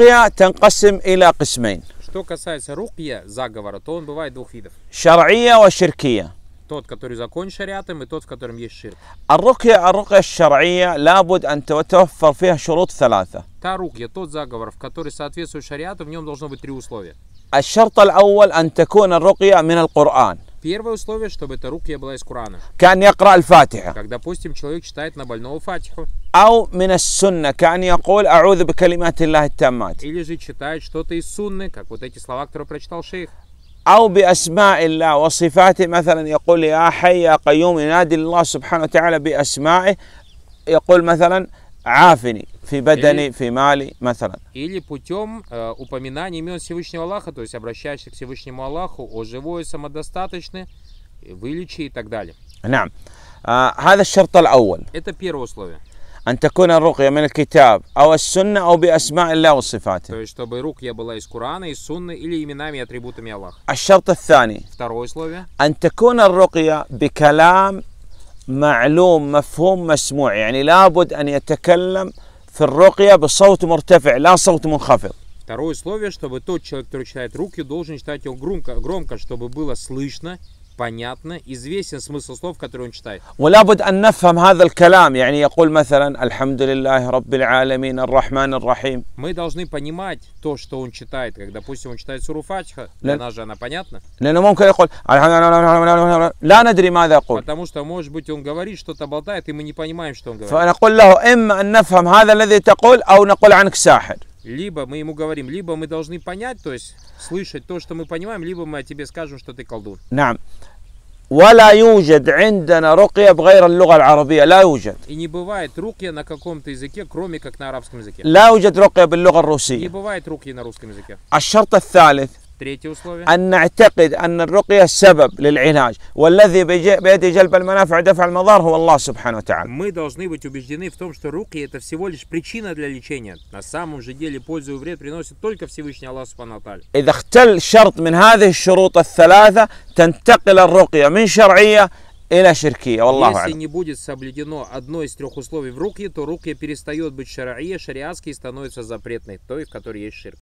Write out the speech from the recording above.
الرقية تنقسم إلى قسمين Что касается рукья, заговора, то он бывает двух видов. شرعية وشركية. Тот, который закон шариатом, и тот, в котором есть ширк. الرقية الرقية الشرعية لابد أن تتوفر فيها شروط ثلاثة. Та рукья, тот заговор, в который соответствует шариату, в нем должно быть три условия. الشرط الأول أن تكون الرقية من القرآن. Первое условие, чтобы эта рукья была из Корана. كأن يقرأ الفاتحة. Как, допустим, человек читает на больного фатиху. أو من السنة كأن يقول أعوذ بكلمات الله التامات. Или же читает что-то из сунны, как вот эти слова, которые прочитал шейх. أو بأسماء الله وصفاته مثلا يقول يا حي يا قيوم ينادي الله سبحانه وتعالى بأسمائه يقول مثلا عافني في بدني في مالي مثلا или путем упоминания имен Всевышнего Аллаха, то есть обращаешься к Всевышнему Аллаху, о живой, самодостаточный, вылечи и так далее. نعم. هذا الشرط الأول. Это первое условие. أن تكون الرقية من الكتاب أو السنة أو بأسماء الله وصفاته. То есть чтобы рукья была из Корана, из Сунны или именами и атрибутами Аллаха. الشرط الثاني. Второе условие. أن تكون الرقية بكلام معلوم مفهوم مسموع يعني لابد أن يتكلم في الرقية بصوت مرتفع لا صوت منخفض Второе условие, чтобы тот человек, который читает руки, должен читать его громко, громко чтобы было слышно понятно, известен смысл слов, которые он читает. ولابد أن نفهم هذا الكلام يعني يقول مثلا الحمد لله رب العالمين الرحمن الرحيم. Мы должны понимать то, что он читает, как, допустим, он читает суру Фатиха, для нас же она понятна. لأنه ممكن يقول لا ندري ماذا يقول. Потому что, может быть, он говорит что-то болтает, и мы не понимаем, что он говорит. فنقول له إما أن نفهم هذا الذي تقول أو نقول عنك ساحر либо мы ему говорим, либо мы должны понять, то есть слышать то, что мы понимаем, либо мы о тебе скажем, что ты колдун. نعم. ولا يوجد عندنا رقية بغير اللغة العربية لا И не бывает рукья на каком-то языке, кроме как на арабском языке. لا يوجد رقية باللغة Не бывает рукья на русском языке. الشرط الثالث. Третье условие. أن نعتقد أن الرقية السبب للعلاج والذي بيد جلب المنافع ودفع المضار هو الله سبحانه وتعالى. Мы должны быть убеждены в том, что руки это всего лишь причина для лечения. На самом же деле пользу и вред приносит только Всевышний Аллах سبحانه وتعالى. إذا اختل شرط من هذه الشروط الثلاثة تنتقل الرقية من شرعية إلى شركية والله Если не будет соблюдено одно из трех условий в руке, то руки перестает быть шараия, шариатский и становится запретной, той, в которой есть ширк.